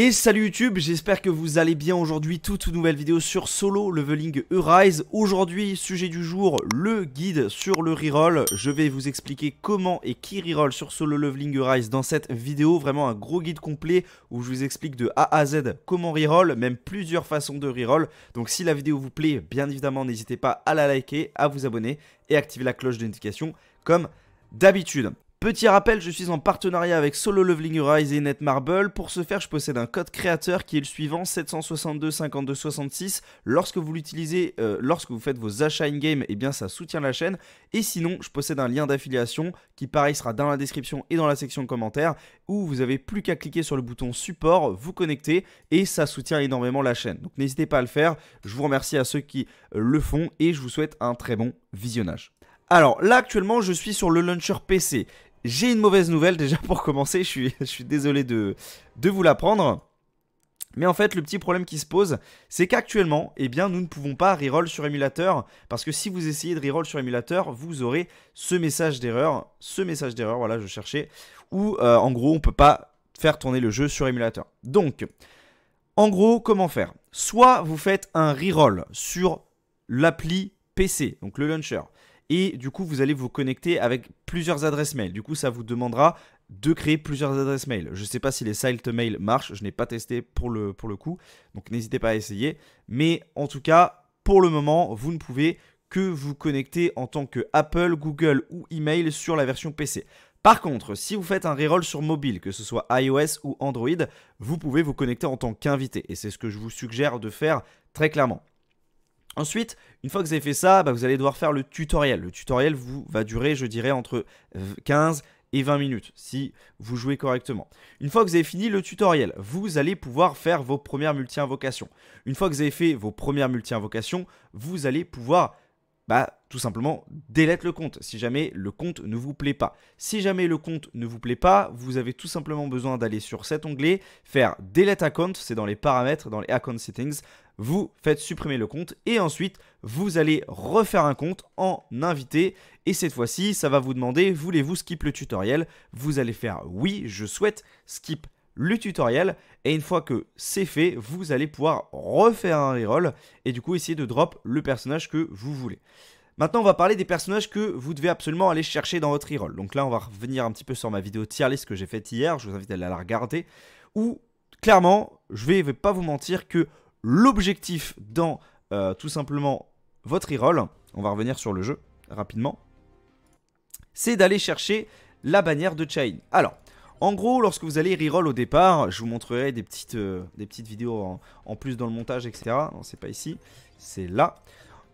Et salut YouTube, j'espère que vous allez bien aujourd'hui, toute, nouvelle vidéo sur Solo Leveling Rise. Aujourd'hui, sujet du jour, le guide sur le reroll. Je vais vous expliquer comment et qui reroll sur Solo Leveling Rise dans cette vidéo. Vraiment un gros guide complet où je vous explique de A à Z comment reroll, même plusieurs façons de reroll. Donc si la vidéo vous plaît, bien évidemment, n'hésitez pas à la liker, à vous abonner et activer la cloche de notification comme d'habitude. Petit rappel, je suis en partenariat avec Solo Leveling Rise et Netmarble. Pour ce faire, je possède un code créateur qui est le suivant 762 52 66. Lorsque vous l'utilisez, euh, lorsque vous faites vos achats in-game, eh bien ça soutient la chaîne. Et sinon, je possède un lien d'affiliation qui pareil sera dans la description et dans la section commentaires où vous avez plus qu'à cliquer sur le bouton support, vous connecter et ça soutient énormément la chaîne. Donc n'hésitez pas à le faire. Je vous remercie à ceux qui euh, le font et je vous souhaite un très bon visionnage. Alors là actuellement je suis sur le launcher PC j'ai une mauvaise nouvelle déjà pour commencer, je suis, désolé de, de vous l'apprendre. Mais en fait, le petit problème qui se pose, c'est qu'actuellement, eh bien, nous ne pouvons pas reroll sur émulateur, parce que si vous essayez de reroll sur émulateur, vous aurez ce message d'erreur, ce message d'erreur, voilà, je cherchais, Ou euh, en gros, on ne peut pas faire tourner le jeu sur émulateur. Donc, en gros, comment faire Soit vous faites un reroll sur l'appli PC, donc le launcher et du coup vous allez vous connecter avec plusieurs adresses mail. Du coup ça vous demandera de créer plusieurs adresses mail. Je ne sais pas si les silent mail marchent, je n'ai pas testé pour le, pour le coup, donc n'hésitez pas à essayer. Mais en tout cas, pour le moment, vous ne pouvez que vous connecter en tant que Apple, Google ou email sur la version PC. Par contre, si vous faites un reroll sur mobile, que ce soit iOS ou Android, vous pouvez vous connecter en tant qu'invité. Et c'est ce que je vous suggère de faire très clairement. Ensuite, une fois que vous avez fait ça, bah, vous allez devoir faire le tutoriel. Le tutoriel vous, va durer, je dirais, entre 15 euh, et 20 minutes si vous jouez correctement. Une fois que vous avez fini le tutoriel, vous allez pouvoir faire vos premières multi-invocations. Une fois que vous avez fait vos premières multi-invocations, vous allez pouvoir bah, tout simplement délaître le compte si jamais le compte ne vous plaît pas. Si jamais le compte ne vous plaît pas, vous avez tout simplement besoin d'aller sur cet onglet, faire un account, c'est dans les paramètres, dans les account settings, vous faites supprimer le compte et ensuite vous allez refaire un compte en invité et cette fois-ci ça va vous demander voulez-vous skip le tutoriel Vous allez faire oui je souhaite skip le tutoriel et une fois que c'est fait vous allez pouvoir refaire un reroll et du coup essayer de drop le personnage que vous voulez. Maintenant, on va parler des personnages que vous devez absolument aller chercher dans votre reroll. Donc là, on va revenir un petit peu sur ma vidéo tier list que j'ai faite hier. Je vous invite à aller la regarder. Où, clairement, je vais, vais pas vous mentir que l'objectif dans euh, tout simplement votre reroll, on va revenir sur le jeu rapidement, c'est d'aller chercher la bannière de Chain. Alors, en gros, lorsque vous allez reroll au départ, je vous montrerai des petites, euh, des petites vidéos en, en, plus dans le montage, etc. Non, c'est pas ici, c'est là.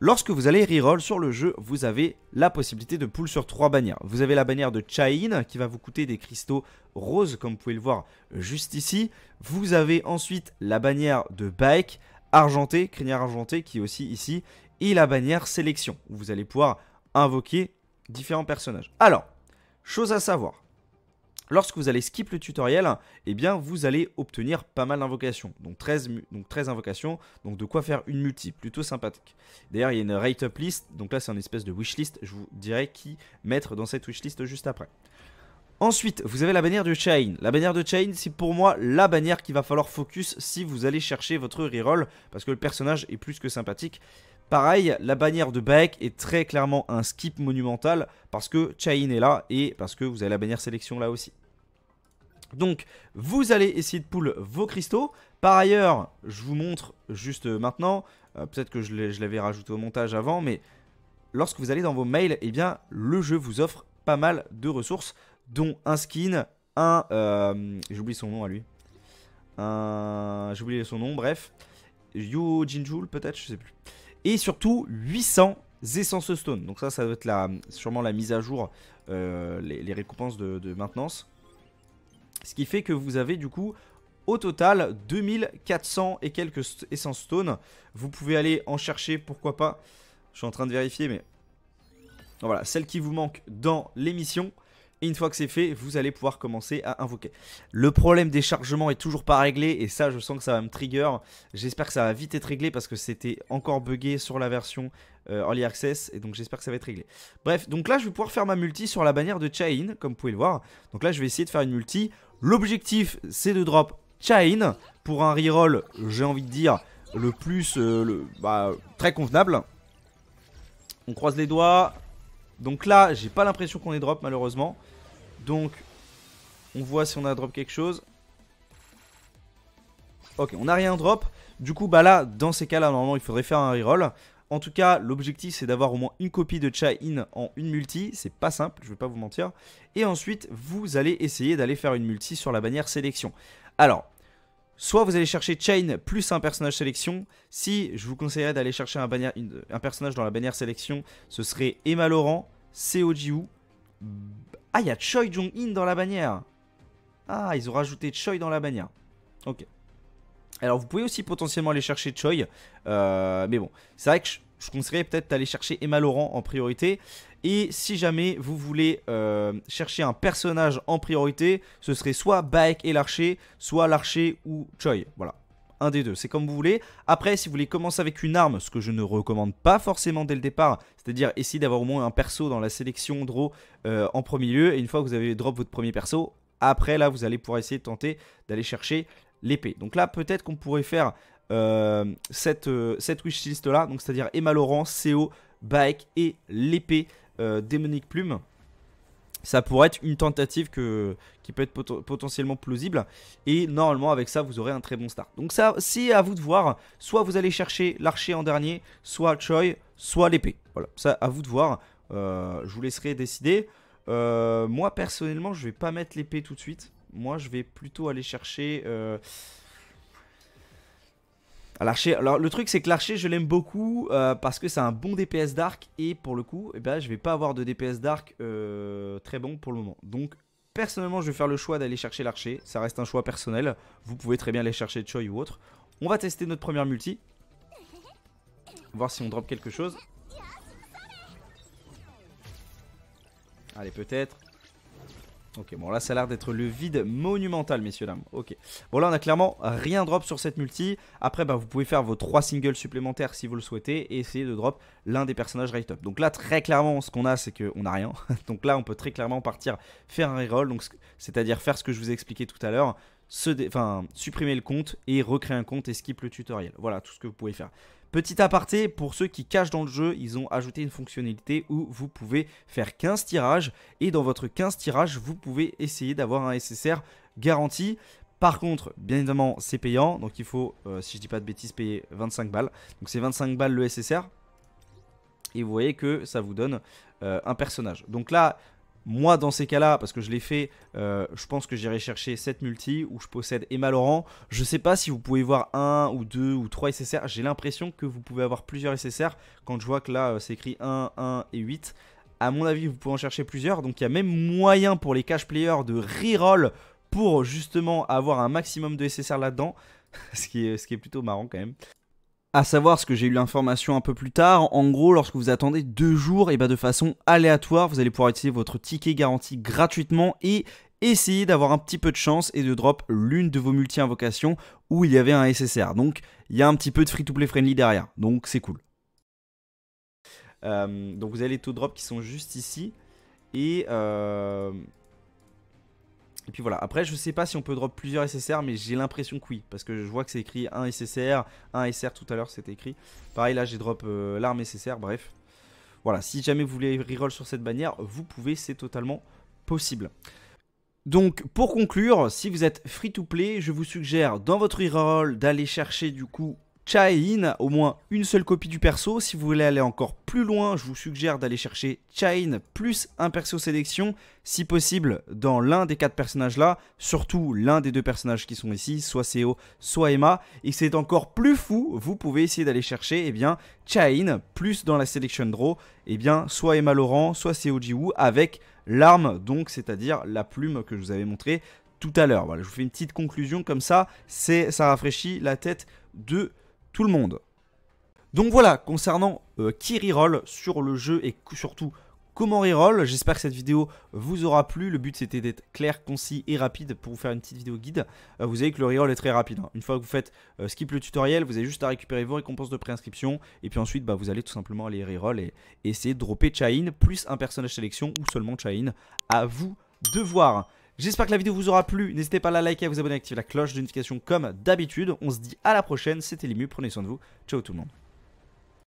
Lorsque vous allez reroll sur le jeu, vous avez la possibilité de pull sur trois bannières. Vous avez la bannière de Chain qui va vous coûter des cristaux roses comme vous pouvez le voir juste ici. Vous avez ensuite la bannière de Bike argentée, crinière argentée qui est aussi ici. Et la bannière Sélection où vous allez pouvoir invoquer différents personnages. Alors, chose à savoir, Lorsque vous allez skip le tutoriel, eh bien vous allez obtenir pas mal d'invocations. Donc 13, donc 13 invocations, donc de quoi faire une multi, plutôt sympathique. D'ailleurs, il y a une rate up list, donc là c'est une espèce de wishlist, je vous dirai qui mettre dans cette wishlist juste après. Ensuite, vous avez la bannière de Chain. La bannière de Chain, c'est pour moi la bannière qu'il va falloir focus si vous allez chercher votre reroll, parce que le personnage est plus que sympathique. Pareil, la bannière de Baek est très clairement un skip monumental parce que Chain est là et parce que vous avez la bannière sélection là aussi. Donc, vous allez essayer de pull vos cristaux. Par ailleurs, je vous montre juste maintenant, euh, peut-être que je l'avais rajouté au montage avant, mais lorsque vous allez dans vos mails, eh bien, le jeu vous offre pas mal de ressources, dont un skin, un... Euh, J'oublie son nom à lui. J'oublie son nom, bref. Yu Jinjul, peut-être, je sais plus et surtout 800 essences stone. Donc ça, ça doit être la, sûrement la mise à jour, euh, les, récompenses de, maintenance. Ce qui fait que vous avez du coup au total 2400 et quelques essences stone. Vous pouvez aller en chercher, pourquoi pas. Je suis en train de vérifier, mais... Voilà, celle qui vous manque dans l'émission une fois que c'est fait, vous allez pouvoir commencer à invoquer. Le problème des chargements est toujours pas réglé et ça, je sens que ça va me trigger. J'espère que ça va vite être réglé parce que c'était encore buggé sur la version euh, Early Access et donc j'espère que ça va être réglé. Bref, donc là, je vais pouvoir faire ma multi sur la bannière de Chain, comme vous pouvez le voir. Donc là, je vais essayer de faire une multi. L'objectif, c'est de drop Chain pour un reroll, j'ai envie de dire, le plus euh, bah, très convenable. On croise les doigts. Donc là, j'ai pas l'impression qu'on est drop malheureusement. Donc, on voit si on a drop quelque chose. Ok, on n'a rien drop. Du coup, bah là, dans ces cas-là, normalement, il faudrait faire un reroll. En tout cas, l'objectif, c'est d'avoir au moins une copie de Chain en une multi. C'est pas simple, je vais pas vous mentir. Et ensuite, vous allez essayer d'aller faire une multi sur la bannière sélection. Alors, Soit vous allez chercher Chain plus un personnage sélection. Si je vous conseillerais d'aller chercher un, personnage dans la bannière sélection, ce serait Emma Laurent, Seo ah, il y a Choi Jong-in dans la bannière. Ah, ils ont rajouté Choi dans la bannière. Ok. Alors, vous pouvez aussi potentiellement aller chercher Choi. Euh, mais bon, c'est vrai que je, conseillerais peut-être d'aller chercher Emma Laurent en priorité. Et si jamais vous voulez euh, chercher un personnage en priorité, ce serait soit Baek et l'archer, soit l'archer ou Choi. Voilà des deux. C'est comme vous voulez. Après, si vous voulez commencer avec une arme, ce que je ne recommande pas forcément dès le départ, c'est-à-dire essayer d'avoir au moins un perso dans la sélection draw euh, en premier lieu. Et une fois que vous avez drop votre premier perso, après là, vous allez pouvoir essayer de tenter d'aller chercher l'épée. Donc là, peut-être qu'on pourrait faire euh, cette, euh, cette wishlist là, donc c'est-à-dire Emma Laurent, CO, Bike et l'épée démonique plume ça pourrait être une tentative qui peut être potentiellement plausible. Et normalement, avec ça, vous aurez un très bon start. Donc ça, c'est à vous de voir. Soit vous allez chercher l'archer en dernier, soit Choi, soit l'épée. Voilà, ça, à vous de voir. Euh, je vous laisserai décider. Euh, moi, personnellement, je vais pas mettre l'épée tout de suite. Moi, je vais plutôt aller chercher... Euh, L'archer, alors le truc c'est que l'archer je l'aime beaucoup euh, parce que c'est un bon DPS d'arc et pour le coup eh ben, je vais pas avoir de DPS d'arc euh, très bon pour le moment. Donc personnellement je vais faire le choix d'aller chercher l'archer, ça reste un choix personnel, vous pouvez très bien aller chercher Choi ou autre. On va tester notre première multi, voir si on drop quelque chose. Allez peut-être, Ok, bon là ça a l'air d'être le vide monumental messieurs dames. Ok. Bon là on a clairement rien drop sur cette multi. Après bah, vous pouvez faire vos trois singles supplémentaires si vous le souhaitez et essayer de drop l'un des personnages right up. Donc là très clairement ce qu'on a c'est qu'on n'a rien. Donc là on peut très clairement partir faire un reroll. Donc c'est-à-dire faire ce que je vous ai expliqué tout à l'heure supprimer le compte et recréer un compte et skip le tutoriel. Voilà tout ce que vous pouvez faire. Petit aparté, pour ceux qui cachent dans le jeu, ils ont ajouté une fonctionnalité où vous pouvez faire 15 tirages et dans votre 15 tirages, vous pouvez essayer d'avoir un SSR garanti. Par contre, bien évidemment, c'est payant, donc il faut, euh, si je dis pas de bêtises, payer 25 balles. Donc c'est 25 balles le SSR, et vous voyez que ça vous donne euh, un personnage. Donc là, moi, dans ces cas-là, parce que je l'ai fait, euh, je pense que j'irai chercher 7 multi où je possède Emma Laurent. Je ne sais pas si vous pouvez voir 1 ou 2 ou 3 SSR. J'ai l'impression que vous pouvez avoir plusieurs SSR quand je vois que là, euh, c'est écrit 1, 1 et 8. À mon avis, vous pouvez en chercher plusieurs. Donc, il y a même moyen pour les cash players de reroll pour justement avoir un maximum de SSR là-dedans. ce qui est plutôt marrant quand même à savoir ce que j'ai eu l'information un peu plus tard, en gros, lorsque vous attendez deux jours, et bah de façon aléatoire, vous allez pouvoir utiliser votre ticket garanti gratuitement et essayer d'avoir un petit peu de chance et de drop l'une de vos multi-invocations où il y avait un SSR. Donc il y a un petit peu de free-to-play friendly derrière. Donc c'est cool. Euh, donc vous avez les taux de drop qui sont juste ici. Et euh, et puis voilà, après je sais pas si on peut drop plusieurs SSR mais j'ai l'impression que oui parce que je vois que c'est écrit 1 SSR, 1 SR tout à l'heure c'était écrit. Pareil là j'ai drop euh, l'arme SSR, bref. Voilà, si jamais vous voulez reroll sur cette bannière, vous pouvez, c'est totalement possible. Donc pour conclure, si vous êtes free to play, je vous suggère dans votre reroll d'aller chercher du coup Chain, au moins une seule copie du perso. Si vous voulez aller encore plus loin, je vous suggère d'aller chercher Chain plus un perso sélection, si possible dans l'un des quatre personnages là, surtout l'un des deux personnages qui sont ici, soit Seo, soit Emma. Et c'est encore plus fou, vous pouvez essayer d'aller chercher eh bien, Chain plus dans la selection draw, eh bien, soit Emma Laurent, soit Seo Jiwoo avec l'arme, donc c'est-à-dire la plume que je vous avais montrée tout à l'heure. Voilà, je vous fais une petite conclusion comme ça, c'est ça rafraîchit la tête de tout le monde. Donc voilà, concernant euh, qui reroll sur le jeu et surtout comment reroll, j'espère que cette vidéo vous aura plu. Le but c'était d'être clair, concis et rapide pour vous faire une petite vidéo guide. Euh, vous savez que le reroll est très rapide. Hein. Une fois que vous faites euh, skip le tutoriel, vous avez juste à récupérer vos récompenses de préinscription. Et puis ensuite, bah, vous allez tout simplement aller reroll et, essayer de dropper Chain plus un personnage sélection ou seulement Chain. À vous de voir. J'espère que la vidéo vous aura plu. N'hésitez pas à la liker, à vous abonner, à activer la cloche de notification comme d'habitude. On se dit à la prochaine. C'était Limu. Prenez soin de vous. Ciao tout le monde.